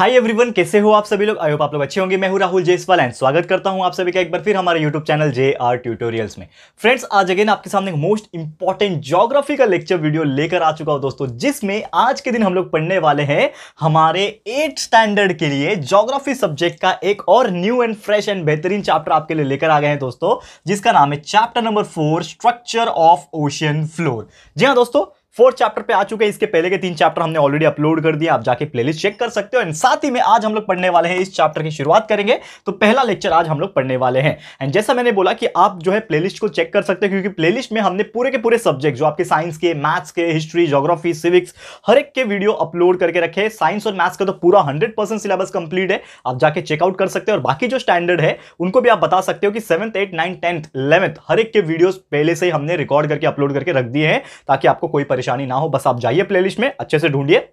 hi everyone कैसे हो आप सभी लोग आई होप आप लोग अच्छे होंगे मैं हूं राहुल जयसवाल एंड स्वागत करता हूं आप सभी का एक बार फिर हमारे YouTube channel J R tutorials में फ्रेंड्स आज अगेन आपके सामने मोस्ट इंपॉर्टेंट ज्योग्राफी का लेक्चर वीडियो लेकर आ चुका हूं दोस्तों जिसमें आज के दिन हम लोग पढ़ने वाले हैं हमारे एट स्टैंडर्ड के लिए जोग्राफी सब्जेक्ट का एक और न्यू एंड फ्रेश एंड बेहतरीन चैप्टर आपके लिए लेकर आ गए हैं दोस्तों जिसका नाम है chapter number four structure of ocean floor जी हाँ दोस्तों फोर्थ चैप्टर पे आ चुके हैं इसके पहले के तीन चैप्टर हमने ऑलरेडी अपलोड कर दिया आप जाके प्लेलिस्ट चेक कर सकते हो एंड साथ ही में आज हम लोग पढ़ने वाले हैं इस चैप्टर की शुरुआत करेंगे तो पहला लेक्चर आज हम लोग पढ़ने वाले हैं एंड जैसा मैंने बोला कि आप जो है प्लेलिस्ट को चेक कर सकते हो क्योंकि प्ले में हमने पूरे के पूरे सब्जेक्ट जो आपके साइंस के मैथ्स के हिस्ट्री जोग्राफी सिविक्स हर एक के वीडियो अपलोड करके रखे साइंस और मैथ्स का तो पूरा हंड्रेड सिलेबस कंप्लीट है आप जाके चेकआउट कर सकते हो और बाकी जो स्टैंडर्ड है उनको भी आप बता सकते हो कि seventh eight nine tenth eleventh हर एक के वीडियोज पहले से हमने रिकॉर्ड करके अपलोड करके रख दिए हैं ताकि आपको कोई परेशानी ना हो बस आप जाइए प्लेलिस्ट में अच्छे से ढूंढिए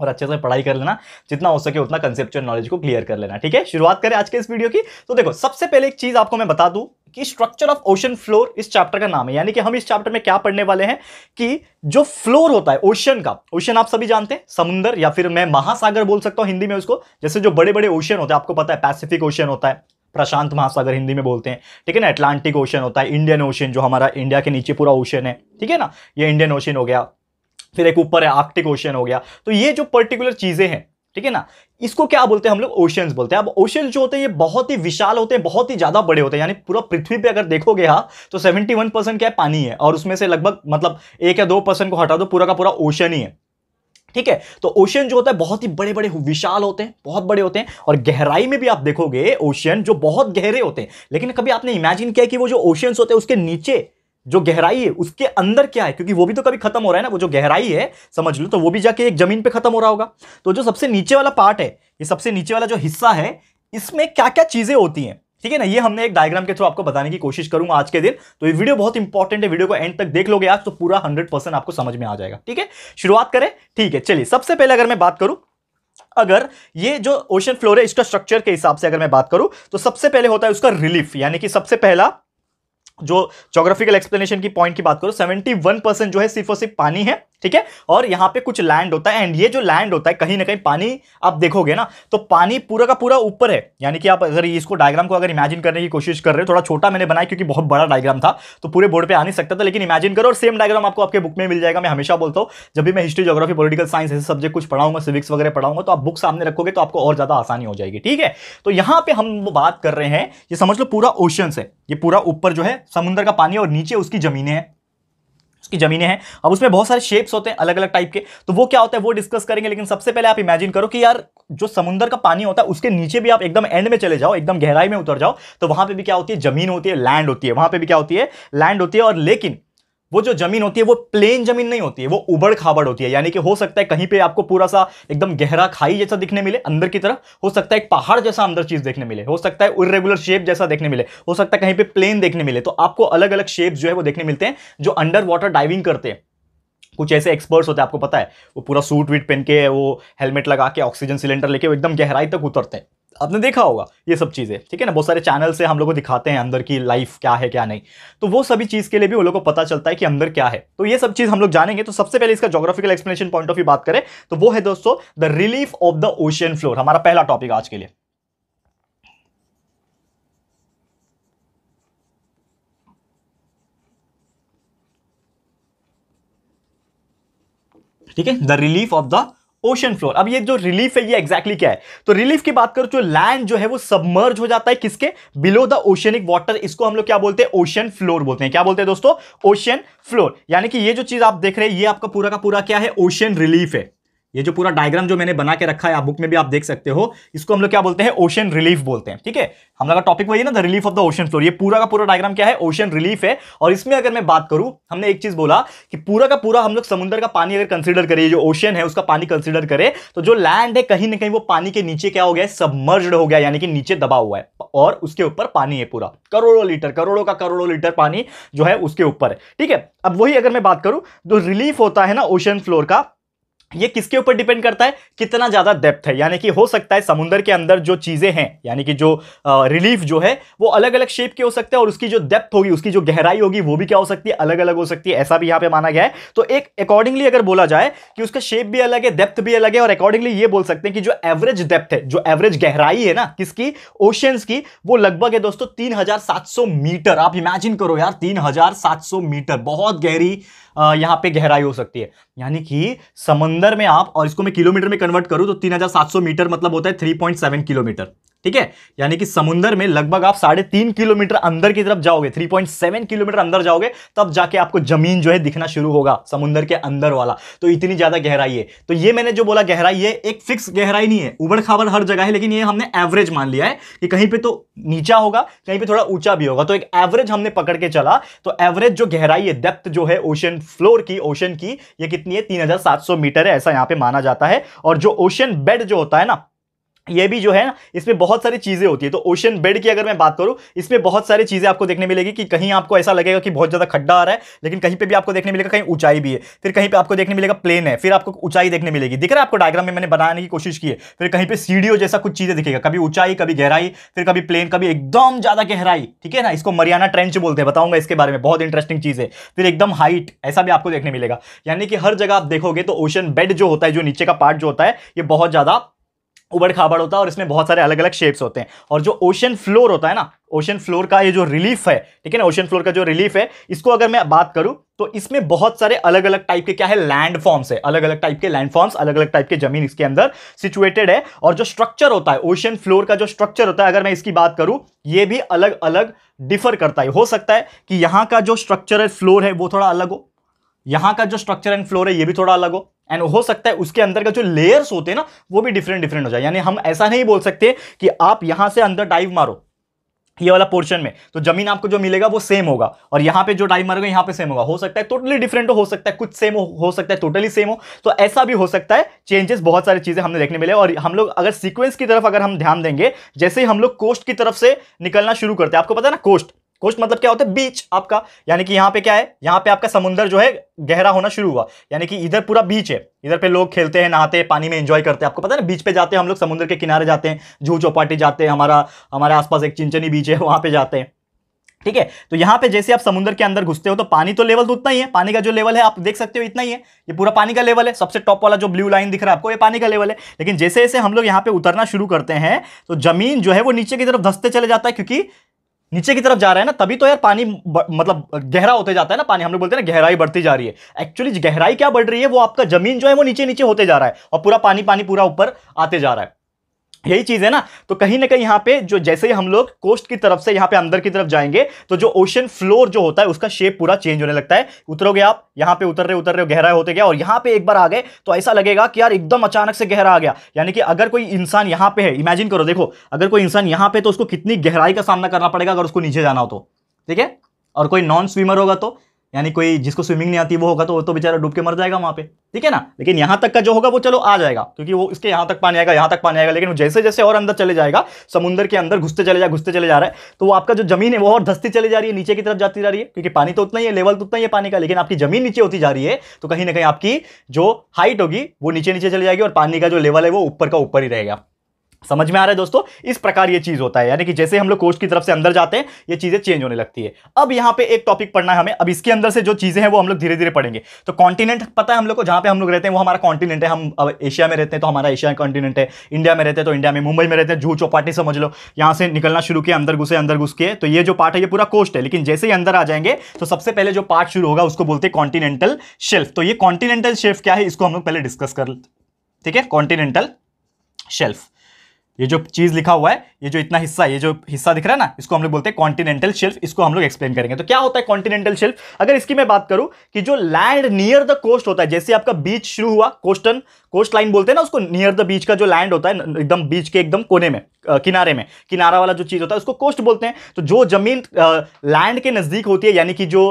और अच्छे से पढ़ाई कर लेना जितना हो सके उतना कंसेप्चुअल नॉलेज को क्लियर कर लेना ठीक है शुरुआत करें आज के इस वीडियो की तो देखो सबसे पहले एक चीज़ आपको मैं बता दूं कि स्ट्रक्चर ऑफ ओशन फ्लोर इस चैप्टर का नाम है यानी कि हम इस चैप्टर में क्या पढ़ने वाले हैं कि जो फ्लोर होता है ओशन का ओशन आप सभी जानते हैं समुद्र या फिर मैं महासागर बोल सकता हूं हिंदी में उसको जैसे जो बड़े बड़े ओशन होते हैं आपको पता है पैसिफिक ओशन होता है प्रशांत महासागर हिंदी में बोलते हैं ठीक है ना अटलांटिक ओशन होता है इंडियन ओशन जो हमारा इंडिया के नीचे पूरा ओशन है ठीक है ना ये इंडियन ओशन हो गया फिर एक ऊपर है आर्कटिक ओशन हो गया तो ये जो पर्टिकुलर चीज़ें हैं ठीक है ना इसको क्या बोलते हैं हम लोग ओशंस बोलते हैं अब ओशन जो होते हैं ये बहुत ही विशाल होते हैं बहुत ही ज़्यादा बड़े होते हैं यानी पूरा पृथ्वी पे अगर देखोगे हाँ तो 71 परसेंट क्या है पानी है और उसमें से लगभग मतलब एक या दो परसेंट को हटा दो पूरा का पूरा ओशन ही है ठीक है तो ओशियन जो होता है बहुत ही बड़े बड़े विशाल होते हैं बहुत बड़े होते हैं और गहराई में भी आप देखोगे ओशियन जो बहुत गहरे होते हैं लेकिन कभी आपने इमेजिन किया कि वो जो ओशियंस होते हैं उसके नीचे जो गहराई है उसके अंदर क्या है क्योंकि वो भी तो कभी खत्म हो रहा है ना वो जो गहराई है समझ लो तो वो भी जाके एक जमीन पे खत्म हो रहा होगा तो जो सबसे नीचे वाला पार्ट है ये सबसे नीचे वाला जो हिस्सा है इसमें क्या क्या चीजें होती हैं ठीक है ना ये हमने एक डायग्राम के थ्रू आपको बताने की कोशिश करूंगा आज के दिन तो ये वीडियो बहुत इंपॉर्टेंट है वीडियो को एंड तक देख लोगे आज तो पूरा हंड्रेड परसेंट आपको समझ में आ जाएगा ठीक है शुरुआत करें ठीक है चलिए सबसे पहले अगर मैं बात करूं अगर ये जो ओशन फ्लोर है इसका स्ट्रक्चर के हिसाब से अगर मैं बात करूं तो सबसे पहले होता है उसका रिलीफ यानी कि सबसे पहला जो जोग्राफिकल एक्सप्लेनेशन की पॉइंट की बात करो 71 परसेंट जो है सिर्फ और सिर्फ पानी है ठीक है और यहां पे कुछ लैंड होता है एंड ये जो लैंड होता है कहीं ना कहीं पानी आप देखोगे ना तो पानी पूरा का पूरा ऊपर है यानी कि आप अगर इसको डायग्राम को अगर इमेजिन करने की कोशिश कर रहे हो थोड़ा छोटा मैंने बनाया क्योंकि बहुत बड़ा डायग्राम था तो पूरे बोर्ड पे आ नहीं सकता था लेकिन इमेजिन करो और सेम डायग्राम आपको आपके बुक में मिल जाएगा मैं हमेशा बोलता हूँ जब भी मैं हिस्ट्री जोग्राफी पोलिटिकल साइंस ऐसे सब्जेक्ट कुछ पढ़ाऊंगा सिविक्स वगैरह पढ़ाऊंगा तो आप बुक सामने रखोगे तो आपको और ज़्यादा आसानी हो जाएगी ठीक है तो यहां पर हम बात कर रहे हैं ये समझ लो पूरा ओशन है ये पूरा ऊपर जो है समुद्र का पानी और नीचे उसकी जमीने हैं उसकी ज़मीनें हैं अब उसमें बहुत सारे शेप्स होते हैं अलग अलग टाइप के तो वो क्या होता है वो डिस्कस करेंगे लेकिन सबसे पहले आप इमेजिन करो कि यार जो समुद्र का पानी होता है उसके नीचे भी आप एकदम एंड में चले जाओ एकदम गहराई में उतर जाओ तो वहाँ पर भी क्या होती है ज़मीन होती है लैंड होती है वहाँ पर भी क्या होती है लैंड होती है और लेकिन वो जो जमीन होती है वो प्लेन जमीन नहीं होती है वो उबड़ खाबड़ होती है यानी कि हो सकता है कहीं पे आपको पूरा सा एकदम गहरा खाई जैसा दिखने मिले अंदर की तरफ हो सकता है एक पहाड़ जैसा अंदर चीज देखने मिले हो सकता है इरेगुलर शेप जैसा देखने मिले हो सकता है कहीं पर प्लेन देखने मिले तो आपको अलग अलग शेप जो है वो देखने मिलते हैं जो अंडर वाटर डाइविंग करते हैं कुछ ऐसे एक्सपर्ट्स होते हैं आपको पता है वो पूरा सूट वीट पहन के वो हेलमेट लगा के ऑक्सीजन सिलेंडर लेके वो एकदम गहराई तक उतरते हैं आपने देखा होगा ये सब चीज़ें ठीक है ना बहुत सारे चैनल से हम लोग को दिखाते हैं अंदर की लाइफ क्या है क्या नहीं तो वो सभी चीज़ के लिए भी उन लोग को पता चलता है कि अंदर क्या है तो ये सब चीज़ हम लोग जानेंगे तो सबसे पहले इसका geographical explanation point of view बात करें तो वो है दोस्तों the relief of the ocean floor हमारा पहला टॉपिक आज के लिए ठीक है the relief of the ocean floor अब ये जो रिलीफ है ये एग्जैक्टली exactly क्या है तो रिलीफ की बात करो जो लैंड जो है वो सबमर्ज हो जाता है किसके बिलो द ओशनिक वाटर इसको हम लोग क्या बोलते हैं ओशन फ्लोर बोलते हैं क्या बोलते हैं दोस्तों ओशन फ्लोर यानी कि ये जो चीज आप देख रहे हैं ये आपका पूरा का पूरा क्या है ओशन रिलीफ है ये जो पूरा डायग्राम जो मैंने बना के रखा है आप बुक में भी आप देख सकते हो इसको हम लोग क्या बोलते हैं ओशन रिलीफ बोलते हैं ठीक है हम लोग का टॉपिक वही ना the relief of the ocean floor ये पूरा का पूरा डायग्राम क्या है ओशन रिलीफ है और इसमें अगर मैं बात करूं हमने एक चीज बोला कि पूरा का पूरा हम लोग समुद्र का पानी अगर कंसिडर करें जो ओशन है उसका पानी कंसिडर करें तो जो लैंड है कहीं ना कहीं वो पानी के नीचे क्या हो गया सबमर्ज हो गया यानी कि नीचे दबा हुआ है और उसके ऊपर पानी है पूरा करोड़ों लीटर करोड़ों का करोड़ों लीटर पानी जो है उसके ऊपर है ठीक है अब वही अगर मैं बात करूं जो रिलीफ होता है ना ओशन फ्लोर का ये किसके ऊपर डिपेंड करता है कितना ज़्यादा डेप्थ है यानी कि हो सकता है समुंदर के अंदर जो चीज़ें हैं यानी कि जो रिलीफ जो है वो अलग अलग शेप के हो सकते हैं और उसकी जो डेप्थ होगी उसकी जो गहराई होगी वो भी क्या हो सकती है अलग अलग हो सकती है ऐसा भी यहाँ पे माना गया है तो एक अकॉर्डिंगली अगर बोला जाए कि उसका शेप भी अलग है डेप्थ भी अलग है और अकॉर्डिंगली ये बोल सकते हैं कि जो एवरेज डेप्थ है जो एवरेज गहराई है ना किसकी ओशियंस की वो लगभग है दोस्तों तीन मीटर आप इमेजिन करो यार तीन मीटर बहुत गहरी यहाँ पे गहराई हो सकती है यानी कि समंदर में आप और इसको मैं किलोमीटर में कन्वर्ट करूँ तो तीन मीटर मतलब होता है थ्री किलोमीटर ठीक है यानी कि समुद्र में लगभग आप साढ़े तीन किलोमीटर अंदर की तरफ जाओगे 3.7 किलोमीटर अंदर जाओगे तब जाके आपको जमीन जो है दिखना शुरू होगा समुद्र के अंदर वाला तो इतनी ज्यादा गहराई है तो ये मैंने जो बोला गहराई है एक फिक्स गहराई नहीं है उबड़ खाबड़ हर जगह है लेकिन ये हमने एवरेज मान लिया है कि कहीं पर तो नीचा होगा कहीं पर थोड़ा ऊंचा भी होगा तो एक एवरेज हमने पकड़ के चला तो एवरेज जो गहराई है डेप्थ जो है ओशन फ्लोर की ओशन की यह कितनी है तीन मीटर है ऐसा यहाँ पे माना जाता है और जो ओशन बेड जो होता है ना ये भी जो है ना इसमें बहुत सारी चीज़ें होती है तो ओशन बेड की अगर मैं बात करूँ इसमें बहुत सारी चीज़ें आपको देखने मिलेगी कि कहीं आपको ऐसा लगेगा कि बहुत ज़्यादा खड्डा आ रहा है लेकिन कहीं पे भी आपको देखने मिलेगा कहीं ऊंचाई भी है फिर कहीं पे आपको देखने मिलेगा प्लेन है फिर आपको ऊंचाई देखने मिलेगी दिख रहा है आपको डायग्राम में मैंने बनाने की कोशिश की है फिर कहीं पर सीढ़ियों जैसा कुछ चीज़ें दिखेगा कभी ऊंचाई कभी गहराई फिर कभी प्लेन कभी एकदम ज़्यादा गहराई ठीक है ना इसको मरियाना ट्रेंच बोलते हैं बताऊंगा इसके बारे में बहुत इंटरेस्टिंग चीज़ है फिर एकदम हाइट ऐसा भी आपको देखने मिलेगा यानी कि हर जगह आप देखोगे तो ओशन बेड जो होता है जो नीचे का पार्ट जो होता है ये बहुत ज़्यादा उबड़ खाबड़ होता है और इसमें बहुत सारे अलग अलग शेप्स होते हैं और जो ओशन फ्लोर होता है ना ओशन फ्लोर का ये जो रिलीफ है ठीक है ना ओशन फ्लोर का जो रिलीफ है इसको अगर मैं बात करूं तो इसमें बहुत सारे अलग अलग टाइप के क्या है लैंड फॉर्म्स है अलग अलग टाइप के लैंड फॉर्म्स अलग अलग टाइप के जमीन इसके अंदर सिचुएटेड है और जो स्ट्रक्चर होता है ओशन फ्लोर का जो स्ट्रक्चर होता है अगर मैं इसकी बात करूं ये भी अलग अलग डिफर करता है हो सकता है कि यहाँ का जो है फ्लोर है वो थोड़ा अलग हो यहां का जो स्ट्रक्चर एंड फ्लोर है ये भी थोड़ा अलग हो एंड हो सकता है उसके अंदर का जो लेयर्स होते हैं ना वो भी डिफरेंट डिफरेंट हो जाए यानी हम ऐसा नहीं बोल सकते कि आप यहाँ से अंदर डाइव मारो ये वाला पोर्शन में तो जमीन आपको जो मिलेगा वो सेम होगा और यहाँ पे जो डाइव मारोगे यहाँ पे सेम होगा हो सकता है टोटली डिफरेंट हो सकता है कुछ सेम हो, हो सकता है टोटली सेम हो तो ऐसा भी हो सकता है चेंजेस बहुत सारी चीज़ें हमने देखने मिले और हम लोग अगर सीक्वेंस की तरफ अगर हम ध्यान देंगे जैसे ही हम लोग कोस्ट की तरफ से निकलना शुरू करते हैं आपको पता है ना कोस्ट कोस्ट मतलब क्या होता है बीच आपका यानी कि यहाँ पे क्या है यहाँ पे आपका समुद्र जो है गहरा होना शुरू हुआ यानी कि इधर पूरा बीच है इधर पे लोग खेलते हैं नहाते हैं पानी में एंजॉय करते हैं आपको पता है ना बीच पे जाते हैं हम लोग समुद्र के किनारे जाते हैं जू चौपाटी जाते हैं हमारा हमारे आसपास एक चिंचनी बीच है वहाँ पे जाते हैं ठीक है तो यहाँ पे जैसे आप समुद्र के अंदर घुसते हो तो पानी तो लेवल तो उतना ही है पानी का जो लेवल है आप देख सकते हो इतना ही है ये पूरा पानी का लेवल है सबसे टॉप वाला जो ब्लू लाइन दिख रहा है आपको ये पानी का लेवल है लेकिन जैसे जैसे हम लोग यहाँ पे उतरना शुरू करते हैं तो जमीन जो है वो नीचे की तरफ धसते चले जाता है क्योंकि नीचे की तरफ जा रहा है ना तभी तो यार पानी ब, मतलब गहरा होते जाता है ना पानी हम लोग बोलते हैं ना गहराई बढ़ती जा रही है एक्चुअली गहराई क्या बढ़ रही है वो आपका जमीन जो है वो नीचे नीचे होते जा रहा है और पूरा पानी पानी पूरा ऊपर आते जा रहा है यही चीज़ है ना तो कहीं ना कहीं यहाँ पे जो जैसे ही हम लोग कोस्ट की तरफ से यहाँ पे अंदर की तरफ जाएंगे तो जो ओशन फ्लोर जो होता है उसका शेप पूरा चेंज होने लगता है उतरोगे आप यहाँ पे उतर रहे उतर रहे गहरा होते गया और यहाँ पे एक बार आ गए तो ऐसा लगेगा कि यार एकदम अचानक से गहरा आ गया यानी कि अगर कोई इंसान यहाँ पे है इमेजिन करो देखो अगर कोई इंसान यहाँ पे तो उसको कितनी गहराई का सामना करना पड़ेगा अगर उसको नीचे जाना हो तो ठीक है और कोई नॉन स्विमर होगा तो यानी कोई जिसको स्विमिंग नहीं आती वो होगा तो वो तो बेचारा डूब के मर जाएगा वहाँ पे ठीक है ना लेकिन यहाँ तक का जो होगा वो चलो आ जाएगा क्योंकि वो इसके यहाँ तक पानी आएगा यहाँ तक पानी आएगा लेकिन जैसे जैसे और अंदर चले जाएगा समुद्र के अंदर घुसते चले जाए घुसते चले जा रहा है तो वो आपका जो जमीन है वो और धस्ती चली जा रही है नीचे की तरफ जाती जा रही है क्योंकि पानी तो उतना ही है लेवल तो उतना ही है पानी का लेकिन आपकी जमीन नीचे होती जा रही है तो कहीं ना कहीं आपकी जो हाइट होगी वो नीचे नीचे चली जाएगी और पानी का जो लेवल है वो ऊपर का ऊपर ही रहेगा समझ में आ रहा है दोस्तों इस प्रकार ये चीज होता है यानी कि जैसे हम लोग कोर्स की तरफ से अंदर जाते हैं ये चीजें चेंज होने लगती है अब यहाँ पे एक टॉपिक पढ़ना है हमें अब इसके अंदर से जो चीजें हैं वो हम लोग धीरे धीरे पढ़ेंगे तो कॉन्टिनेंट पता है हम लोग को जहाँ पे हम लोग रहते हैं वो हमारा कॉन्टिनेंट है हम एशिया में रहते हैं तो हमारा एशिया कॉन्टिनेंट है इंडिया में रहते हैं तो इंडिया में मुंबई में रहते हैं जू चौपाटी समझ लो यहाँ से निकलना शुरू किया अंदर घुसे अंदर घुस के तो ये जो पार्ट है ये पूरा कोस्ट है लेकिन जैसे ही अंदर आ जाएंगे तो सबसे पहले जो पार्ट शुरू होगा उसको बोलते हैं कॉन्टिनेंटल शेल्फ तो ये कॉन्टिनेंटल शेल्फ क्या है इसको हम लोग पहले डिस्कस कर ठीक है कॉन्टिनेंटल शेल्फ ये जो चीज लिखा हुआ है ये जो इतना हिस्सा ये जो हिस्सा दिख रहा है ना इसको हम लोग बोलते हैं कॉन्टिनेंटल शेल्फ इसको हम लोग एक्सप्लेन करेंगे तो क्या होता है कॉन्टिनेंटल शेल्फ अगर इसकी मैं बात करूं कि जो लैंड नियर द कोस्ट होता है जैसे आपका बीच शुरू हुआ कोस्टन कोस्ट लाइन बोलते हैं ना उसको नियर द बीच का जो लैंड होता है एकदम बीच के एकदम कोने में किनारे में किनारा वाला जो चीज होता है उसको कोस्ट बोलते हैं तो जो जमीन लैंड के नजदीक होती है यानी कि जो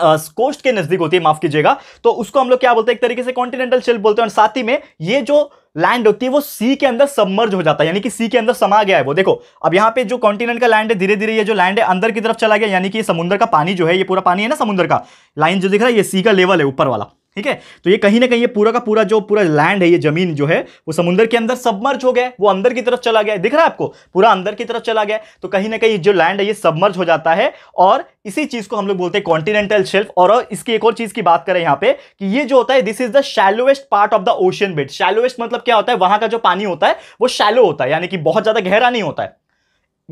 कोस्ट के नजदीक होती है माफ कीजिएगा तो उसको हम लोग क्या बोलते हैं एक तरीके से कॉन्टिनेंटल शेल्फ बोलते हैं और साथ ही में ये जो लैंड होती है वो सी के अंदर सबमर्ज हो जाता है यानी कि सी के अंदर समा गया है वो देखो अब यहाँ पे जो कॉन्टिनेंट का लैंड है धीरे धीरे ये जो लैंड है अंदर की तरफ चला गया यानी कि समुद्र का पानी जो है ये पूरा पानी है ना समुद्र का लाइन जो दिख रहा है ये सी का लेवल है ऊपर वाला ठीक है तो ये कहीं ना कहीं ये पूरा का पूरा जो पूरा लैंड है ये जमीन जो है वो समुद्र के अंदर सबमर्ज हो गया वो अंदर की तरफ चला गया दिख रहा है आपको पूरा अंदर की तरफ चला गया तो कहीं ना कहीं जो लैंड है ये सबमर्ज हो जाता है और इसी चीज को हम लोग बोलते हैं कॉन्टिनेंटल शेल्फ और इसकी एक और चीज की बात करें यहाँ पे कि ये जो होता है this is the shallowest part of the ocean bed shallowest मतलब क्या होता है वहां का जो पानी होता है वो शैलो होता है यानी कि बहुत ज्यादा गहरा नहीं होता है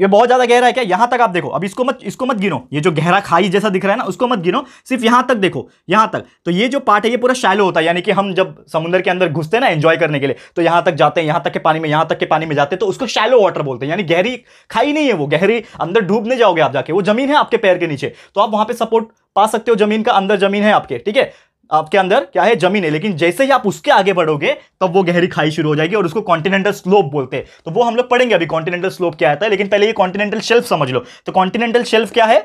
ये बहुत ज्यादा गहरा है क्या यहां तक आप देखो अब इसको मत इसको मत गिनो ये जो गहरा खाई जैसा दिख रहा है ना उसको मत गिनो सिर्फ यहां तक देखो यहां तक तो ये जो पार्ट है ये पूरा शैलो होता है यानी कि हम जब समुद्र के अंदर घुसते हैं ना एंजॉय करने के लिए तो यहां तक जाते हैं यहां तक के पानी में यहाँ तक के पानी में जाते हैं तो उसको शैलो वाटर बोलते हैं यानी गहरी खाई नहीं है वो गहरी अंदर डूबने जाओगे आप जाके वो जमीन है आपके पैर के नीचे तो आप वहाँ पर सपोर्ट पा सकते हो जमीन का अंदर जमीन है आपके ठीक है आपके अंदर क्या है जमीन है लेकिन जैसे ही आप उसके आगे बढ़ोगे तब वो गहरी खाई शुरू हो जाएगी और उसको कॉन्टिनेंटल स्लोप बोलते हैं तो वो हम लोग पढ़ेंगे अभी कॉन्टिनेंटल स्लोप क्या आता है लेकिन पहले ये कॉन्टिनेंटल शेल्फ समझ लो तो कॉन्टिनेंटल शेल्फ क्या है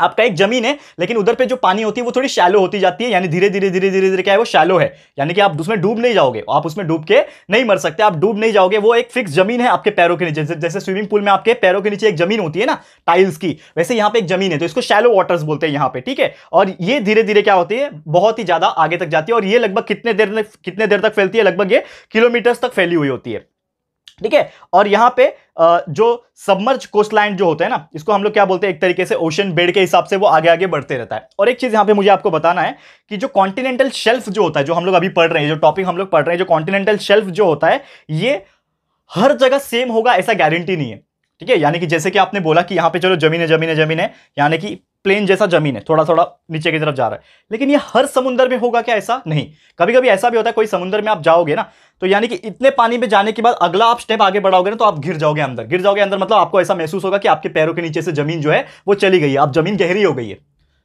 आपका एक जमीन है लेकिन उधर पे जो पानी होती है वो थोड़ी शैलो होती जाती है यानी धीरे धीरे धीरे धीरे धीरे क्या है वो शैलो है यानी कि आप उसमें डूब नहीं जाओगे आप उसमें डूब के नहीं मर सकते आप डूब नहीं जाओगे वो एक फिक्स जमीन है आपके पैरों के नीचे जैसे स्विमिंग पूल में आपके पैरों के नीचे एक जमीन होती है ना टाइल्स की वैसे यहाँ पे एक जमीन है तो इसको शैलो वाटर्स बोलते हैं यहाँ पे ठीक है और ये धीरे धीरे क्या होती है बहुत ही ज्यादा आगे तक जाती है और ये लगभग कितने देर कितने देर तक फैलती है लगभग ये किलोमीटर्स तक फैली हुई होती है ठीक है और यहां पे जो सबमर्ज कोस्टलाइन जो होते हैं ना इसको हम लोग क्या बोलते हैं एक तरीके से ओशन बेड के हिसाब से वो आगे आगे बढ़ते रहता है और एक चीज़ यहां पे मुझे आपको बताना है कि जो कॉन्टिनेंटल शेल्फ जो होता है जो हम लोग अभी पढ़ रहे हैं जो टॉपिक हम लोग पढ़ रहे हैं जो कॉन्टिनेंटल शेल्फ जो होता है ये हर जगह सेम होगा ऐसा गारंटी नहीं है ठीक है यानी कि जैसे कि आपने बोला कि यहां पे चलो जमीन है जमीन है जमीन है यानी कि प्लेन जैसा जमीन है थोड़ा थोड़ा नीचे की तरफ जा रहा है लेकिन ये हर समुद्र में होगा क्या ऐसा नहीं कभी कभी ऐसा भी होता है कोई समुद्र में आप जाओगे ना तो यानी कि इतने पानी में जाने के बाद अगला आप स्टेप आगे बढ़ाओगे ना तो आप गिर जाओगे अंदर गिर जाओगे अंदर मतलब आपको ऐसा महसूस होगा कि आपके पैरों के नीचे से जमीन जो है वो चली गई है आप जमीन गहरी हो गई है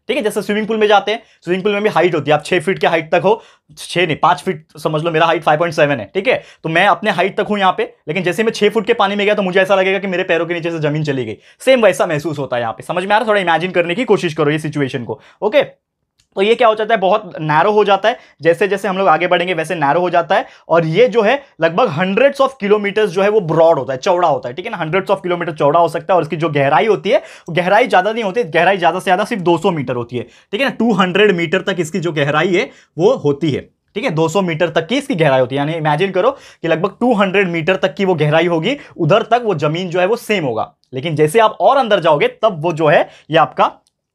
ठीक है जैसे स्विमिंग पूल में जाते हैं स्विमिंग पूल में भी हाइट होती है आप छह फीट के हाइट तक हो छह नहीं पांच फीट समझ लो मेरा हाइट फाइव पॉइंट सेवन है ठीक है तो मैं अपने हाइट तक हूं यहाँ पे लेकिन जैसे मैं छह फुट के पानी में गया तो मुझे ऐसा लगेगा कि मेरे पैरों के नीचे से जमीन चली गई सेम वैसा महसूस होता है यहाँ पे समझ में आ रहा है थोड़ा इमेजिन करने की कोशिश करो ये सिचुएशन को ओके तो ये क्या हो जाता है बहुत नैरो हो जाता है जैसे जैसे हम लोग आगे बढ़ेंगे वैसे नैरो हो जाता है और ये जो है लगभग हंड्रेड्स ऑफ किलोमीटर्स जो है वो ब्रॉड होता है चौड़ा होता है ठीक है ना हंड्रेड्स ऑफ किलोमीटर चौड़ा हो सकता है और इसकी जो गहराई होती है गहराई ज़्यादा नहीं होती गहराई ज़्यादा से ज़्यादा सिर्फ दो मीटर होती है ठीक है ना टू मीटर तक इसकी जो गहराई है वो होती है ठीक है 200 मीटर तक की इसकी गहराई होती है यानी इमेजिन करो कि लगभग 200 मीटर तक की वो गहराई होगी उधर तक वो जमीन जो है वो सेम होगा लेकिन जैसे आप और अंदर जाओगे तब वो जो है ये आपका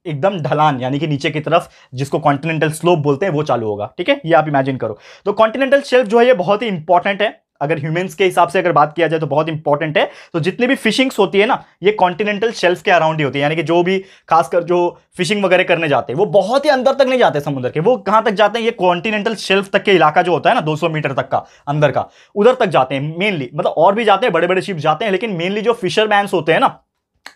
एकदम ढलान यानी कि नीचे की तरफ जिसको कॉन्टिनेंटल स्लोप बोलते हैं वो चालू होगा ठीक है ये आप इमेजिन करो तो कॉन्टिनेंटल शेल्फ जो है ये बहुत ही इंपॉर्टेंट है अगर ह्यूमंस के हिसाब से अगर बात किया जाए तो बहुत इंपॉर्टेंट है तो जितनी भी फिशिंग्स होती है ना ये कॉन्टिनेंटल शेल्फ के अराउंड ही होती है यानी कि जो भी खासकर जो फिशिंग वगैरह करने जाते हैं वो बहुत ही अंदर तक नहीं जाते समुद्र के वो कहां तक जाते हैं ये कॉन्टिनेंटल शेल्फ तक के इलाका जो होता है ना 200 मीटर तक का अंदर का उधर तक जाते हैं मेनली मतलब और भी जाते हैं बड़े बड़े शिप जाते हैं लेकिन मेनली जो फिशरमैन होते हैं ना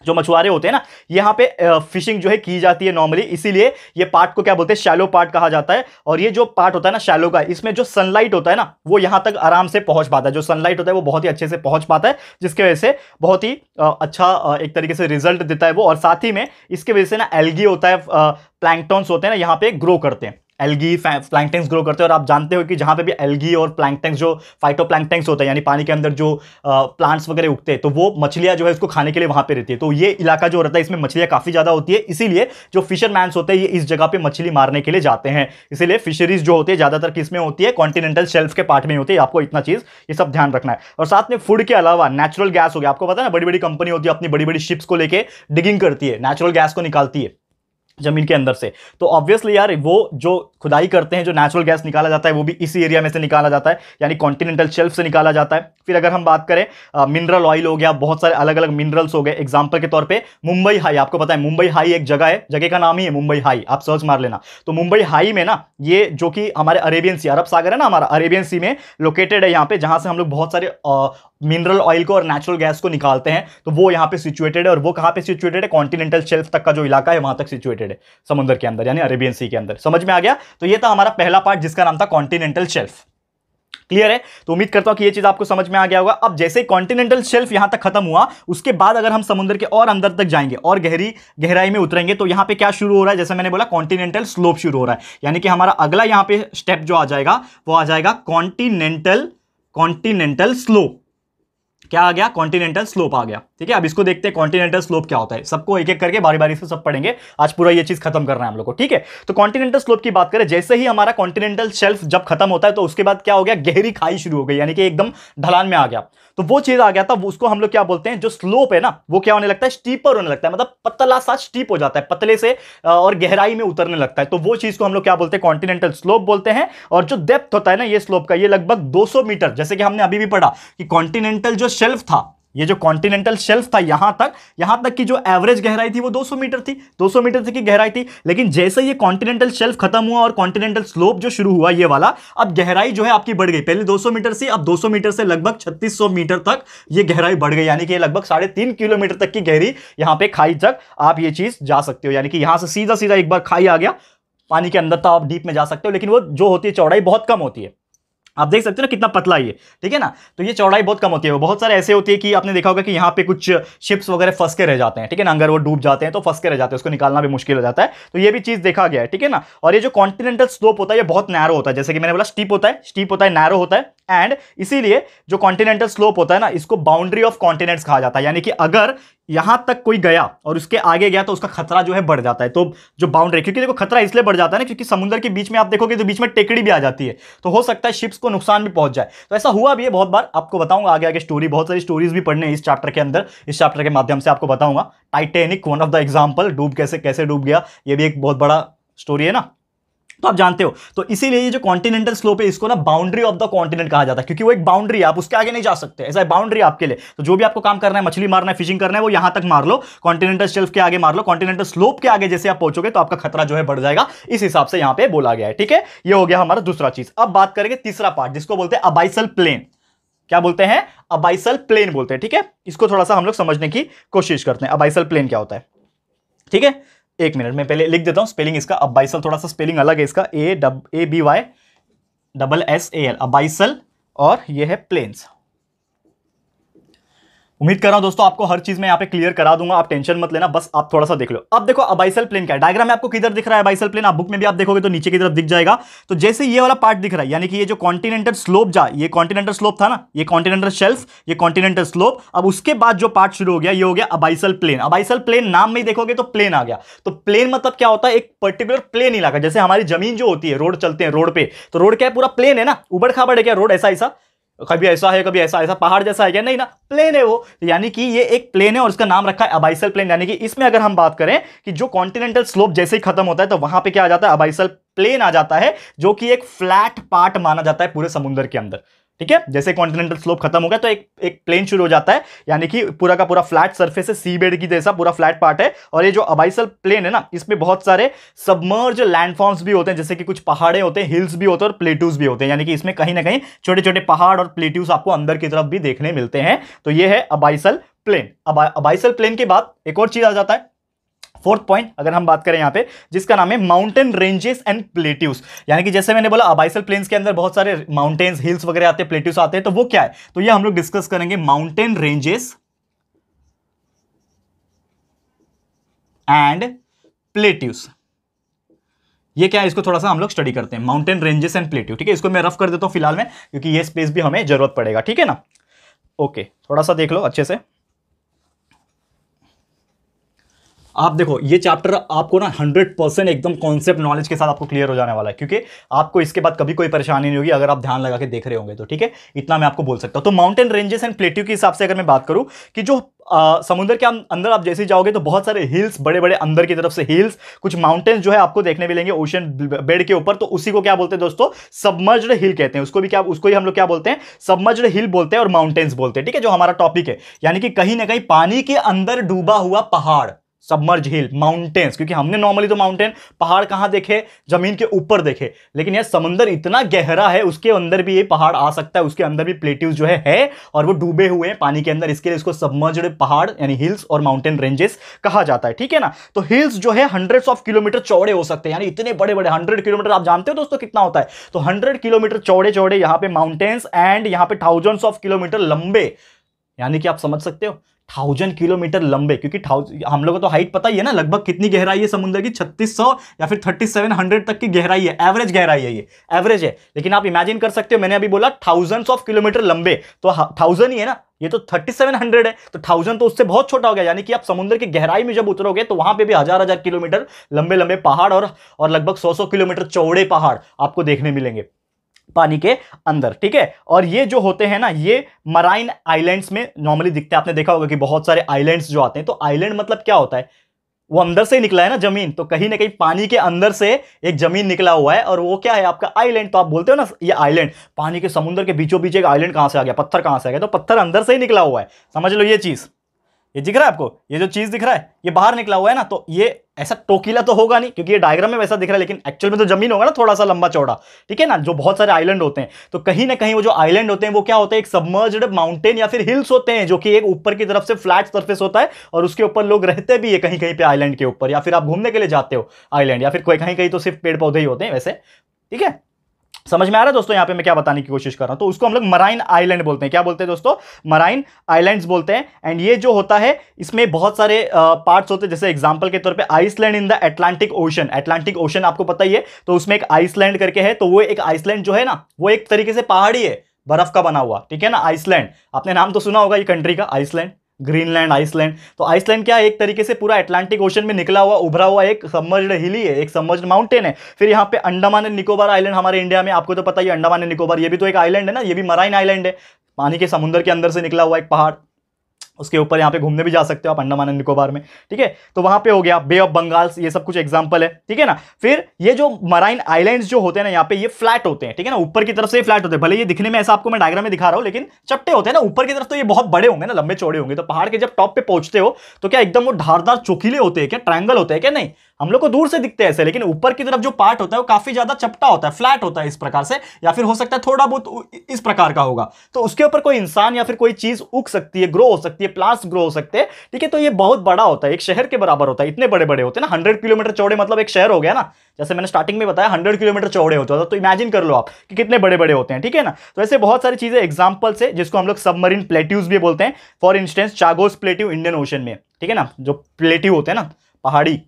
जो मछुआरे होते हैं ना यहाँ पे फिशिंग जो है की जाती है नॉर्मली इसीलिए ये पार्ट को क्या बोलते हैं शैलो पार्ट कहा जाता है और ये जो पार्ट होता है ना शैलो का इसमें जो सनलाइट होता है ना वो यहाँ तक आराम से पहुँच पाता है जो सनलाइट होता है वो बहुत ही अच्छे से पहुँच पाता है जिसकी वजह से बहुत ही अच्छा एक तरीके से रिजल्ट देता है वो और साथ ही में इसकी वजह से ना एलगी होता है प्लैंगटॉन्स होते हैं ना यहाँ पे ग्रो करते हैं एलगी प्लैंकटैंक्स ग्रो करते हैं और आप जानते हो कि जहाँ पे भी एलगी और प्लैंकटैंक्स जो फाइटो प्लैंकटैंक्स होता है यानी पानी के अंदर जो प्लांट्स वगैरह उगते हैं तो वो मछलियाँ जो है उसको खाने के लिए वहाँ पे रहती है तो ये इलाका जो रहता है इसमें मछलियाँ काफ़ी ज़्यादा होती है इसीलिए जो फिशरमैन्स होते हैं ये इस जगह पर मछली मारने के लिए जाते हैं इसीलिए फिशरीज जो होती है ज़्यादातर में होती है कॉन्टिनेंटल शेल्फ के पार्ट में होती है आपको इतना चीज़ ये सब ध्यान रखना है और साथ में फूड के अलावा नेचुरल गैस हो गया आपको पता है ना बड़ी बड़ी कंपनी होती है अपनी बड़ी बड़ी शिप्स को लेकर डिगिंग करती है नेचुरल गैस को निकालती है जमीन के अंदर से तो ऑब्वियसली यार वो जो खुदाई करते हैं जो नेचुरल गैस निकाला जाता है वो भी इसी एरिया में से निकाला जाता है यानी कॉन्टिनेंटल शेल्फ से निकाला जाता है फिर अगर हम बात करें मिनरल ऑयल हो गया बहुत सारे अलग अलग मिनरल्स हो गए एग्जाम्पल के तौर पर मुंबई हाई आपको पता है मुंबई हाई एक जगह है जगह का नाम ही है मुंबई हाई आप सर्च मार लेना तो मुंबई हाई में ना ये जो कि हमारे अरेबियन सी अरब सागर है ना हमारा अरेबियन सी में लोकेटेड है यहाँ पे जहाँ से हम लोग बहुत सारे मिनरल ऑयल को और नेचुरल गैस को निकालते हैं तो वो यहाँ पे सिचुएटेड है और वो कहाँ पे सिचुएटेड है कॉन्टिनेंटल शेल्फ तक का जो इलाका है वहाँ तक सिचुएटेड है समुद्र के अंदर यानी अरेबियन सी के अंदर समझ में आ गया तो ये था हमारा पहला पार्ट जिसका नाम था कॉन्टिनेंटल शेल्फ क्लियर है तो उम्मीद करता हूं कि ये चीज आपको समझ में आ गया होगा अब जैसे कॉन्टिनेंटल शेल्फ यहां तक खत्म हुआ उसके बाद अगर हम समुद्र के और अंदर तक जाएंगे और गहरी गहराई में उतरेंगे तो यहां पे क्या शुरू हो रहा है जैसे मैंने बोला कॉन्टिनेंटल स्लोप शुरू हो रहा है यानी कि हमारा अगला यहां पर स्टेप जो आ जाएगा वो आ जाएगा कॉन्टिनेंटल कॉन्टिनेंटल स्लोप क्या आ गया कॉन्टिनेंटल स्लोप आ गया ठीक है अब इसको देखते हैं कॉन्टिनेंटल स्लोप क्या होता है सबको एक एक करके बारी बारी से सब पढ़ेंगे आज पूरा ये चीज खत्म कर रहे हैं हम लोग को ठीक है तो कॉन्टिनेंटल स्लोप की बात करें जैसे ही हमारा कॉन्टिनेंटल शेल्फ जब खत्म होता है तो उसके बाद क्या हो गया गहरी खाई शुरू हो गई यानी कि एकदम ढलान में आ गया तो वो चीज आ गया था उसको हम लोग क्या बोलते हैं जो स्लोप है ना वो क्या होने लगता है स्टीपर होने लगता है मतलब पतला सा स्टीप हो जाता है पतले से और गहराई में उतरने लगता है तो वो चीज को हम लोग क्या बोलते हैं कॉन्टिनेंटल स्लोप बोलते हैं और जो डेप्थ होता है ना ये स्लोप का ये लगभग 200 मीटर जैसे कि हमने अभी भी पढ़ा कि कॉन्टिनेंटल जो शेल्फ था ये जो कॉन्टिनेंटल शेल्फ था यहां तक यहां तक की जो एवरेज गहराई थी वो 200 मीटर थी 200 मीटर तक की गहराई थी लेकिन जैसे ये कॉन्टिनेंटल शेल्फ खत्म हुआ और कॉन्टिनेंटल स्लोप जो शुरू हुआ ये वाला अब गहराई जो है आपकी बढ़ गई पहले 200 मीटर से अब 200 मीटर से लगभग 3600 मीटर तक ये गहराई बढ़ गई यानी कि लगभग साढ़े किलोमीटर तक की गहरी यहां पर खाई तक आप ये चीज़ जा सकते हो यानी कि यहां से सीधा सीधा एक बार खाई आ गया पानी के अंदर तो आप डीप में जा सकते हो लेकिन वो जो होती है चौड़ाई बहुत कम होती है आप देख सकते हो ना कितना पतला ये ठीक है ना तो ये चौड़ाई बहुत कम होती है बहुत सारे ऐसे होती है कि आपने देखा होगा कि यहाँ पे कुछ शिप्स वगैरह फंस के रह जाते हैं ठीक है ना अगर वो डूब जाते हैं तो फंस के रह जाते हैं उसको निकालना भी मुश्किल हो जाता है तो ये भी चीज़ देखा गया है ठीक है ना और ये जो कॉन्टिनेंटल स्लोप होता है ये बहुत नैरो होता है जैसे कि मैंने बोला स्टीप होता है स्टीप होता है नैरो होता है एंड इसीलिए जो कॉन्टिनेंटल स्लोप होता है ना इसको बाउंड्री ऑफ कॉन्टिनेंट्स कहा जाता है यानी कि अगर यहां तक कोई गया और उसके आगे गया तो उसका खतरा जो है बढ़ जाता है तो जो बाउंड्री क्योंकि देखो खतरा इसलिए बढ़ जाता है ना क्योंकि समुद्र के बीच में आप देखोगे तो बीच में टेकड़ी भी आ जाती है तो हो सकता है शिप्स को नुकसान भी पहुंच जाए तो ऐसा हुआ भी है बहुत बार आपको बताऊंगा आगे आगे स्टोरी बहुत सारी स्टोरीज भी पढ़ने इस चैप्टर के अंदर इस चैप्टर के माध्यम से आपको बताऊंगा Titanic one of the example डूब कैसे कैसे डूब गया यह भी एक बहुत बड़ा स्टोरी है ना तो आप जानते हो तो इसीलिए ये जो कॉन्टिनेंटल स्लोप है इसको ना बाउंड्री ऑफ द कॉन्टिनेंट कहा जाता है क्योंकि वो एक बाउंड्री है आप उसके आगे नहीं जा सकते ऐसा बाउंड्री आपके लिए तो जो भी आपको काम करना है मछली मारना है फिशिंग करना है वो यहां तक मार लो कॉन्टिनेंटल शेल्फ के आगे मार लो कॉन्टिनेंटल स्लोप के आगे जैसे आप पहुंचोगे तो आपका खतरा जो है बढ़ जाएगा इस हिसाब से यहां पर बोला गया है ठीक है ये हो गया हमारा दूसरा चीज अब बात करेंगे तीसरा पार्ट जिसको बोलते हैं अबाइसल प्लेन क्या बोलते हैं अबाइसल प्लेन बोलते हैं ठीक है इसको थोड़ा सा हम लोग समझने की कोशिश करते हैं अबाइसल प्लेन क्या होता है ठीक है एक मिनट मैं पहले लिख देता हूँ स्पेलिंग इसका अब बाइसल थोड़ा सा स्पेलिंग अलग है इसका ए डब A B Y double S A L abyssal और ये है प्लेन्स उम्मीद कर रहा हूं दोस्तों आपको हर चीज में यहाँ पे क्लियर करा दूंगा आप टेंशन मत लेना बस आप थोड़ा सा देख लो अब देखो अबाइसल प्लेन क्या है डायग्राम में आपको किधर दिख रहा है अबाइसल प्लेन आप बुक में भी आप देखोगे तो नीचे की तरफ दिख जाएगा तो जैसे ये वाला पार्ट दिख रहा है यानी कि ये जो कॉन्टिनेंटल स्लोप जा ये कॉन्टिनेंटल स्लोप था ना ये कॉन्टिनेंटल शेल्फ ये कॉन्टिनेंटल स्लोप अब उसके बाद जो पार्ट शुरू हो गया ये हो गया अबाइसल प्लेन अबाइसल प्लेन नाम में देखोगे तो प्लेन आ गया तो प्लेन मतलब क्या होता है एक पर्टिकुलर प्लेन इलाका जैसे हमारी जमीन जो होती है रोड चलते हैं रोड पे तो रोड क्या है पूरा प्लेन है ना उबड़ खाबड़ है क्या रोड ऐसा ऐसा कभी ऐसा है कभी ऐसा ऐसा पहाड़ जैसा है क्या नहीं ना प्लेन है वो यानी कि ये एक प्लेन है और इसका नाम रखा है अबाइसल प्लेन यानी कि इसमें अगर हम बात करें कि जो कॉन्टिनेंटल स्लोप जैसे ही खत्म होता है तो वहां पे क्या आ जाता है अबाइसल प्लेन आ जाता है जो कि एक फ्लैट पार्ट माना जाता है पूरे समुद्र के अंदर ठीक है जैसे कॉन्टिनेंटल स्लोप खत्म हो गया तो एक एक प्लेन शुरू हो जाता है यानी कि पूरा का पूरा फ्लैट सरफेस है सी बेड की जैसा पूरा फ्लैट पार्ट है और ये जो अबाइसल प्लेन है ना इसमें बहुत सारे सबमर्ज लैंडफॉर्म्स भी होते हैं जैसे कि कुछ पहाड़े होते हैं हिल्स भी होते हैं और प्लेट्यूज भी होते हैं यानी कि इसमें कहीं ना कहीं छोटे छोटे पहाड़ और प्लेट्यूज आपको अंदर की तरफ भी देखने मिलते हैं तो ये है अबाइसल प्लेन अब अबाइसल प्लेन के बाद एक और चीज आ जाता है फोर्थ पॉइंट अगर हम बात करें यहाँ पे जिसका नाम है माउंटेन रेंजेस एंड प्लेट्यूस यानी कि जैसे मैंने बोला अबाइसल प्लेन्स के अंदर बहुत सारे माउंटेन्स हिल्स वगैरह आते हैं प्लेट्यूस आते हैं तो वो क्या है तो ये हम लोग डिस्कस करेंगे माउंटेन रेंजेस एंड प्लेट्यूस ये क्या है इसको थोड़ा सा हम लोग स्टडी करते हैं माउंटेन रेंजेस एंड प्लेट्यू ठीक है इसको मैं रफ कर देता हूँ फिलहाल में क्योंकि ये स्पेस भी हमें जरूरत पड़ेगा ठीक है ना ओके थोड़ा सा देख लो अच्छे से आप देखो ये चैप्टर आपको ना हंड्रेड परसेंट एकदम कॉन्सेप्ट नॉलेज के साथ आपको क्लियर हो जाने वाला है क्योंकि आपको इसके बाद कभी कोई परेशानी नहीं होगी अगर आप ध्यान लगा के देख रहे होंगे तो ठीक है इतना मैं आपको बोल सकता हूँ तो माउंटेन रेंजेस एंड प्लेट्यू के हिसाब से अगर मैं बात करूँ कि जो आ, समुद्र के अं-, अंदर आप जैसे जाओगे तो बहुत सारे हिल्स बड़े बड़े अंदर की तरफ से हिल्स कुछ माउंटेन्स जो है आपको देखने मिलेंगे ओशन बेड के ऊपर तो उसी को क्या बोलते हैं दोस्तों सबमर्ज्ड हिल कहते हैं उसको भी क्या उसको ही हम लोग क्या बोलते हैं सबमर्ज्ड हिल बोलते हैं और माउंटेन्स बोलते हैं ठीक है जो हमारा टॉपिक है यानी कि कहीं ना कहीं पानी के अंदर डूबा हुआ पहाड़ सबमर्ज हिल माउंटेन्स क्योंकि हमने नॉर्मली तो माउंटेन पहाड़ कहाँ देखे जमीन के ऊपर देखे लेकिन यह समंदर इतना गहरा है उसके अंदर भी ये पहाड़ आ सकता है उसके अंदर भी प्लेट्यूज जो है, है और वो डूबे हुए हैं पानी के अंदर इसके लिए इसको सबमर्ज पहाड़ यानी हिल्स और माउंटेन रेंजेस कहा जाता है ठीक है ना तो हिल्स जो है हंड्रेड ऑफ किलोमीटर चौड़े हो सकते हैं यानी इतने बड़े बड़े हंड्रेड किलोमीटर आप जानते हो दोस्तों कितना होता है तो हंड्रेड किलोमीटर चौड़े चौड़े यहाँ पे माउंटेन्स एंड यहाँ पे थाउजेंड्स ऑफ किलोमीटर लंबे यानी कि आप समझ सकते हो थाउजेंड किलोमीटर लंबे क्योंकि हम लोगों को तो हाइट पता ही है ना लगभग कितनी गहराई है समुद्र की 3600 या फिर 3700 तक की गहराई है एवरेज गहराई है ये एवरेज है लेकिन आप इमेजिन कर सकते हो मैंने अभी बोला थाउजेंड्स ऑफ किलोमीटर लंबे तो थाउजेंड ही है ना ये तो 3700 है तो थाउजेंड तो उससे बहुत छोटा हो गया यानी कि आप समुद्र की गहराई में जब उतरोगे तो वहां पे भी हजार हजार किलोमीटर लंबे लंबे पहाड़ और और लगभग 100 सौ किलोमीटर चौड़े पहाड़ आपको देखने मिलेंगे पानी के अंदर ठीक है और ये जो होते हैं ना ये मराइन आइलैंड्स में नॉर्मली दिखते हैं आपने देखा होगा कि बहुत सारे आइलैंड्स जो आते हैं तो आइलैंड मतलब क्या होता है वो अंदर से ही निकला है ना जमीन तो कहीं ना कहीं पानी के अंदर से एक जमीन निकला हुआ है और वो क्या है आपका आइलैंड तो आप बोलते हो ना ये आइलैंड पानी के समुद्र के बीचों बीच एक आइलैंड कहां से आ गया पत्थर कहां से आ गया तो पत्थर अंदर से ही निकला हुआ है समझ लो ये चीज़ ये दिख रहा है आपको ये जो चीज़ दिख रहा है ये बाहर निकला हुआ है ना तो ये ऐसा टोकीला तो होगा नहीं क्योंकि ये डायग्राम में वैसा दिख रहा है लेकिन एक्चुअल में तो जमीन होगा ना थोड़ा सा लंबा चौड़ा ठीक है ना जो बहुत सारे आइलैंड होते हैं तो कहीं ना कहीं वो जो आइलैंड होते हैं वो क्या होते हैं एक सबमर्ज्ड माउंटेन या फिर हिल्स होते हैं जो कि एक ऊपर की तरफ से फ्लैट सर्फेस होता है और उसके ऊपर लोग रहते भी है कहीं कहीं पर आइलैंड के ऊपर या फिर आप घूमने के लिए जाते हो आइलैंड या फिर कहीं कहीं तो सिर्फ पेड़ पौधे ही होते हैं वैसे ठीक है समझ में आ रहा है दोस्तों यहाँ पे मैं क्या बताने की कोशिश कर रहा हूँ तो उसको हम लोग मराइन आइलैंड बोलते हैं क्या बोलते हैं दोस्तों मराइन आइलैंड्स बोलते हैं एंड ये जो होता है इसमें बहुत सारे पार्ट्स होते हैं जैसे एग्जाम्पल के तौर पर Iceland in the Atlantic Ocean Atlantic Ocean आपको पता ही है तो उसमें एक आइसलैंड करके है तो वो एक आइसलैंड जो है ना वो एक तरीके से पहाड़ी है बर्फ का बना हुआ ठीक है ना आइसलैंड आपने नाम तो सुना होगा ये कंट्री का आइसलैंड ग्रीनलैंड आइसलैंड तो आइसलैंड क्या है एक तरीके से पूरा अटलांटिक ओशन में निकला हुआ उभरा हुआ एक सबमर्ज्ड हिली है एक सबमर्ज्ड माउंटेन है फिर यहाँ पे अंडमान एंड निकोबार आइलैंड हमारे इंडिया में आपको तो पता ही अंडमान एंड निकोबार ये भी तो एक आइलैंड है ना ये भी मराइन आइलैंड है पानी के समुद्र के अंदर से निकला हुआ एक पहाड़ उसके ऊपर यहाँ पे घूमने भी जा सकते हो आप अंडमान एंड निकोबार में ठीक है तो वहाँ पे हो गया बे ऑफ बंगाल ये सब कुछ एग्जाम्पल है ठीक है ना फिर ये जो मराइन आइलैंड्स जो होते हैं ना यहाँ पे ये फ्लैट होते हैं ठीक है ना ऊपर की तरफ से फ्लैट होते हैं भले ये दिखने में ऐसा आपको मैं डायग्राम में दिखा रहा हूँ लेकिन चपटे होते हैं ना ऊपर की तरफ तो ये बहुत बड़े होंगे ना लंबे चौड़े होंगे तो पहाड़ के जब टॉप पर पहुंचते हो तो क्या एकदम वो धारदार चौकीले होते हैं क्या ट्रायंगल होते हैं क्या नहीं हम लोग को दूर से दिखते हैं ऐसे लेकिन ऊपर की तरफ जो पार्ट होता है वो काफी ज्यादा चपटा होता है फ्लैट होता है इस प्रकार से या फिर हो सकता है थोड़ा बहुत इस प्रकार का होगा तो उसके ऊपर कोई इंसान या फिर कोई चीज उग सकती है ग्रो हो सकती है प्लांट्स ग्रो हो सकते हैं ठीक है तो ये बहुत बड़ा होता है एक शहर के बराबर होता है इतने बड़े बड़े होते हैं ना हंड्रेड किलोमीटर चौड़े मतलब एक शहर हो गया ना जैसे मैंने स्टार्टिंग में बताया हंड्रेड किलोमीटर चौड़े होते हैं तो इमेजिन कर लो आप कि कितने बड़े बड़े होते हैं ठीक है ना तो ऐसे बहुत सारी चीजें एग्जाम्पल्स है जिसको हम लोग सबमरीन प्लेट्यूज भी बोलते हैं for instance Chagos plateau Indian Ocean में ठीक है ना जो प्लेट्यू होते हैं ना पहाड़ी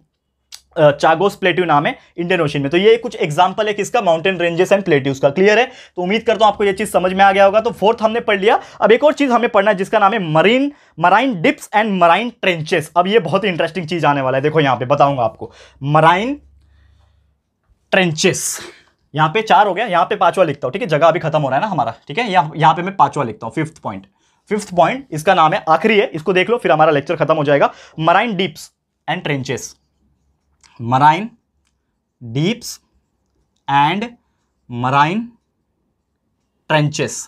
चागोस प्लेट्यू नाम है इंडियन ओशन में तो ये कुछ एग्जांपल है किसका माउंटेन रेंजेस एंड प्लेट्यूज का क्लियर है तो उम्मीद करता हूँ आपको ये चीज़ समझ में आ गया होगा तो फोर्थ हमने पढ़ लिया अब एक और चीज़ हमें पढ़ना है जिसका नाम है marine marine deeps and marine trenches अब ये बहुत ही इंटरेस्टिंग चीज़ आने वाला है देखो यहां पर बताऊंगा आपको मराइन ट्रेंचेस यहाँ पे चार हो गया यहां पर पांचवा लिखता हूँ ठीक है जगह अभी खत्म हो रहा है ना हमारा ठीक है यहाँ पर पे मैं पांचवा लिखता हूं फिफ्थ पॉइंट फिफ्थ पॉइंट इसका नाम है आखिरी है इसको देख लो फिर हमारा लेक्चर खत्म हो जाएगा marine deeps and trenches marine deeps and marine trenches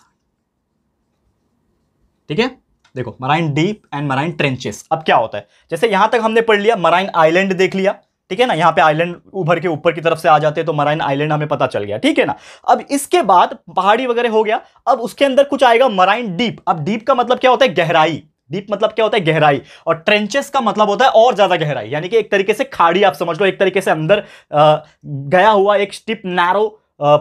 ठीक है देखो marine deep and marine trenches अब क्या होता है जैसे यहां तक हमने पढ़ लिया मराइन आइलैंड देख लिया ठीक है ना यहां पे आइलैंड उभर के ऊपर की तरफ से आ जाते हैं तो मराइन आइलैंड हमें पता चल गया ठीक है ना अब इसके बाद पहाड़ी वगैरह हो गया अब उसके अंदर कुछ आएगा मराइन डीप अब डीप का मतलब क्या होता है गहराई डीप मतलब क्या होता है गहराई और ट्रेंचेस का मतलब होता है और ज्यादा गहराई यानी कि एक तरीके से खाड़ी आप समझ लो एक तरीके से अंदर गया हुआ एक स्टिप नैरो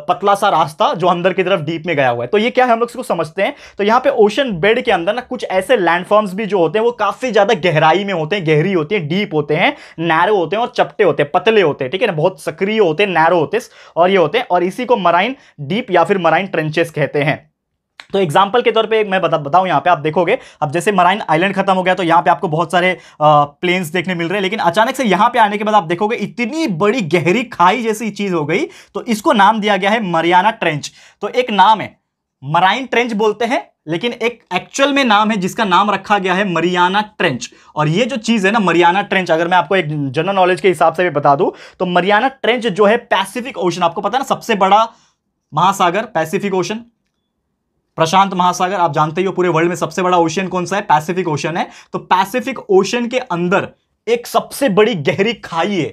पतला सा रास्ता जो अंदर की तरफ डीप में गया हुआ है तो ये क्या है हम लोग इसको समझते हैं तो यहाँ पे ओशन बेड के अंदर ना कुछ ऐसे लैंडफॉर्म्स भी जो होते हैं वो काफी ज्यादा गहराई में होते हैं गहरी होती है डीप होते हैं नैरो होते हैं और चपटे होते हैं पतले होते हैं ठीक है ना बहुत सक्रिय होते हैं नैरो होते हैं और ये होते हैं और इसी को मराइन डीप या फिर मराइन ट्रेंचेस कहते हैं तो एग्जाम्पल के तौर पे मैं बता बताऊँ यहाँ पे आप देखोगे अब जैसे मराइन आइलैंड खत्म हो गया तो यहाँ पे आपको बहुत सारे प्लेन्स देखने मिल रहे हैं लेकिन अचानक से यहाँ पे आने के बाद आप देखोगे इतनी बड़ी गहरी खाई जैसी चीज़ हो गई तो इसको नाम दिया गया है मरियाना ट्रेंच तो एक नाम है मराइन ट्रेंच बोलते हैं लेकिन एक एक्चुअल में नाम है जिसका नाम रखा गया है मरियाना ट्रेंच और ये जो चीज़ है ना मरियाना ट्रेंच अगर मैं आपको एक जनरल नॉलेज के हिसाब से भी बता दूं तो मरियाना ट्रेंच जो है पैसिफिक ओशन आपको पता है ना सबसे बड़ा महासागर पैसिफिक ओशन प्रशांत महासागर आप जानते ही हो पूरे वर्ल्ड में सबसे बड़ा ओशियन कौन सा है पैसिफिक ओशन है तो पैसिफिक ओशन के अंदर एक सबसे बड़ी गहरी खाई है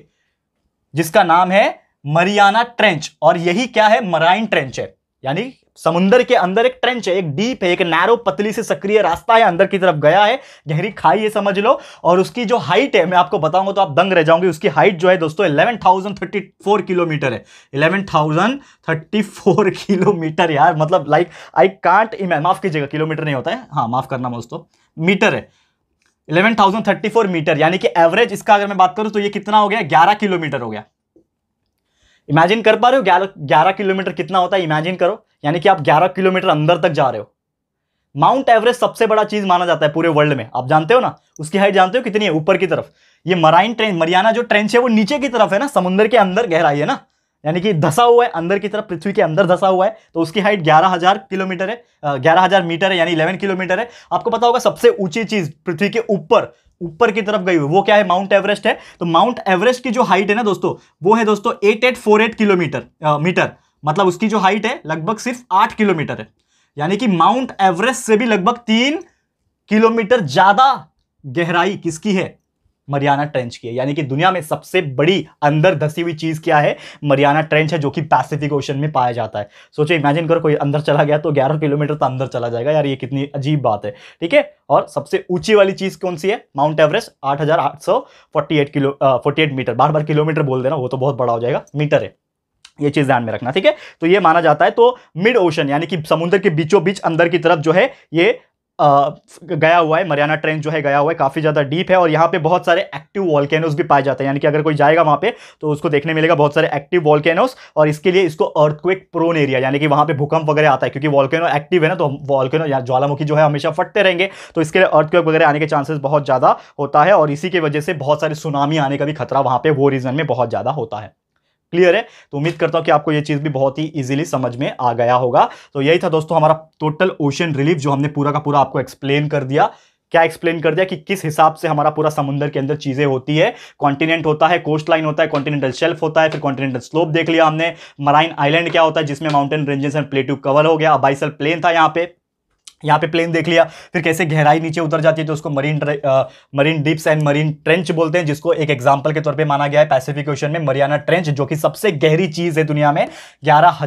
जिसका नाम है मरियाना ट्रेंच और यही क्या है मराइन ट्रेंच है यानी समुद्र के अंदर एक ट्रेंच है एक डीप है एक नैरो पतली से सक्रिय रास्ता है अंदर की तरफ गया है गहरी खाई है समझ लो और उसकी जो हाइट है मैं आपको बताऊंगा तो आप दंग रह जाऊंगे उसकी हाइट जो है दोस्तों 11,034 किलोमीटर है 11,034 किलोमीटर यार मतलब लाइक आई कांट इमेज माफ कीजिएगा किलोमीटर नहीं होता है हाँ माफ करना दोस्तों मीटर है 11,034 मीटर यानी कि एवरेज इसका अगर मैं बात करूं तो ये कितना हो गया 11 किलोमीटर हो गया इमेजिन कर पा रहे हो ग्यारह ग्यारह किलोमीटर कितना होता है इमेजिन करो यानी कि आप ग्यारह किलोमीटर अंदर तक जा रहे हो माउंट एवरेस्ट सबसे बड़ा चीज माना जाता है पूरे वर्ल्ड में आप जानते हो ना उसकी हाइट जानते हो कितनी है ऊपर की तरफ ये मराइन ट्रेन मरियाना जो ट्रेंच है वो नीचे की तरफ है ना समुद्र के अंदर गहराई है ना यानी कि धसा हुआ है अंदर की तरफ पृथ्वी के अंदर धसा हुआ है तो उसकी हाइट ग्यारह हजार किलोमीटर है ग्यारह हजार मीटर है यानी इलेवन किलोमीटर है आपको पता होगा सबसे ऊंची चीज पृथ्वी के ऊपर ऊपर की तरफ गई हुई वो क्या है माउंट एवरेस्ट है तो माउंट एवरेस्ट की जो हाइट है ना दोस्तों वो है दोस्तों eight eight four eight kilometre metre मतलब उसकी जो हाइट है लगभग सिर्फ आठ किलोमीटर है यानी कि माउंट एवरेस्ट से भी लगभग तीन किलोमीटर ज्यादा गहराई किसकी है मरियाना ट्रेंच की है यानी कि दुनिया में सबसे बड़ी अंदर धसी हुई चीज़ क्या है मरियाना ट्रेंच है जो कि पैसिफिक ओशन में पाया जाता है सोचो इमेजिन करो कोई अंदर चला गया तो ग्यारह किलोमीटर तो अंदर चला जाएगा यार ये कितनी अजीब बात है ठीक है और सबसे ऊंची वाली चीज़ कौन सी है माउंट एवरेस्ट आठ हज़ार आठ सौ forty eight kilo forty eight metre बार बार किलोमीटर बोल देना वो तो बहुत बड़ा हो जाएगा मीटर है ये चीज़ ध्यान में रखना ठीक है तो ये माना जाता है तो मिड ओशन यानी कि समुद्र के बीचों बीच अंदर की तरफ जो है ये गया हुआ है मरियाना ट्रेंच जो है गया हुआ है काफ़ी ज़्यादा डीप है और यहाँ पे बहुत सारे एक्टिव वॉल्केनोज भी पाए जाते हैं यानी कि अगर कोई जाएगा वहाँ पे तो उसको देखने मिलेगा बहुत सारे एक्टिव वॉलकैनोज और इसके लिए इसको अर्थक्वेक प्रोन एरिया यानी कि वहाँ पे भूकंप वगैरह आता है क्योंकि वॉलकैनो एक्टिव है ना तो वॉलकैनो या ज्वालामुखी जो है हमेशा फटते रहेंगे तो इसके लिए अर्थक्वेक वगैरह आने के चांसेस बहुत ज़्यादा होता है और इसी की वजह से बहुत सारे सुनामी आने का भी खतरा वहाँ पर वो रीज़न में बहुत ज़्यादा होता है क्लियर है तो उम्मीद करता हूँ कि आपको यह चीज़ भी बहुत ही इजीली समझ में आ गया होगा तो यही था दोस्तों हमारा टोटल ओशन रिलीफ जो हमने पूरा का पूरा आपको एक्सप्लेन कर दिया क्या एक्सप्लेन कर दिया कि किस हिसाब से हमारा पूरा समुंदर के अंदर चीज़ें होती है कॉन्टिनेंट होता है कोस्ट लाइन होता है कॉन्टिनेंटल शेल्फ होता है फिर कॉन्टिनेंटल स्लोप देख लिया हमने मराइन आइलैंड क्या होता है जिसमें mountain ranges and plateau cover हो गया अबाइसल प्लेन था यहाँ पे यहाँ पे प्लेन देख लिया फिर कैसे गहराई नीचे उतर जाती है तो उसको marine marine deeps and marine trench बोलते हैं जिसको एक एग्जाम्पल के तौर पे माना गया है पैसिफिक ओशन में मरियाना ट्रेंच जो कि सबसे गहरी चीज़ है दुनिया में ग्यारह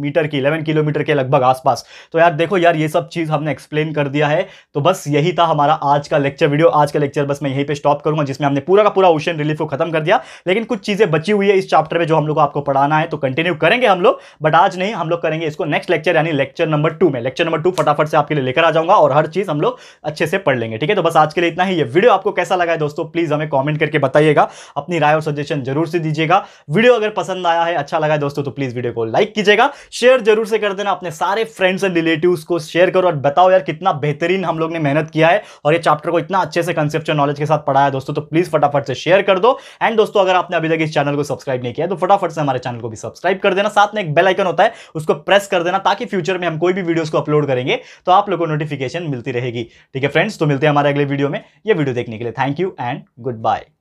मीटर की इलेवन किलोमीटर के लगभग आसपास तो यार देखो यार ये सब चीज़ हमने एक्सप्लेन कर दिया है तो बस यही था हमारा आज का लेक्चर वीडियो आज का लेक्चर बस मैं यहीं पर स्टॉप करूँगा जिसमें हमने पूरा का पूरा ओशन रिलीफ को खत्म कर दिया लेकिन कुछ चीज़ें बची हुई है इस चैप्टर में जो हम लोग आपको पढ़ाना है तो कंटिन्यू करेंगे हम लोग बट आज नहीं हम लोग करेंगे इसको नेक्स्ट लेक्चर यानी लेक्चर नंबर टू में लेक्चर नंबर टू फटाफट से आपके लिए लेकर आ जाऊंगा और हर चीज़ हम लोग अच्छे से पढ़ लेंगे ठीक है तो बस आज के लिए इतना ही ये वीडियो आपको कैसा लगा है दोस्तों प्लीज़ हमें कॉमेंट करके बताइएगा अपनी राय और सजेशन जरूर से दीजिएगा वीडियो अगर पसंद आया है अच्छा लगा है दोस्तों तो प्लीज़ वीडियो को लाइक कीजिएगा शेयर जरूर से कर देना अपने सारे फ्रेंड्स एंड रिलेटिव को शेयर करो और बताओ यार कितना बेहतरीन हम लोग ने मेहनत किया है और ये चैप्टर को इतना अच्छे से कंसेप्चुअल नॉलेज के साथ पढ़ाया दोस्तों तो प्लीज़ फटाफट से शेयर कर दो एंड दोस्तों अगर आपने अभी तक इस चैनल को सब्सक्राइब नहीं किया तो फटाफट से हमारे चैनल को भी सब्सक्राइब कर देना साथ में एक बेल आइकन होता है उसको प्रेस कर देना ताकि फ्यूचर में हम कोई भी वीडियोस को अपलोड करेंगे तो आप लोग को नोटिफिकेशन मिलती रहेगी ठीक है फ्रेंड्स तो मिलते हैं हमारे अगले वीडियो में ये वीडियो देखने के लिए thank you and good bye